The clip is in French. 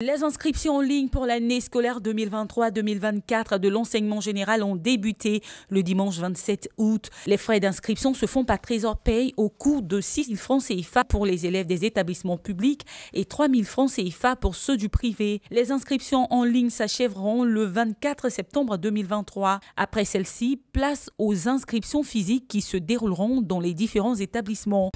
Les inscriptions en ligne pour l'année scolaire 2023-2024 de l'enseignement général ont débuté le dimanche 27 août. Les frais d'inscription se font par Trésor Paye au coût de 6 000 francs CFA pour les élèves des établissements publics et 3 000 francs CFA pour ceux du privé. Les inscriptions en ligne s'achèveront le 24 septembre 2023. Après celle-ci, place aux inscriptions physiques qui se dérouleront dans les différents établissements.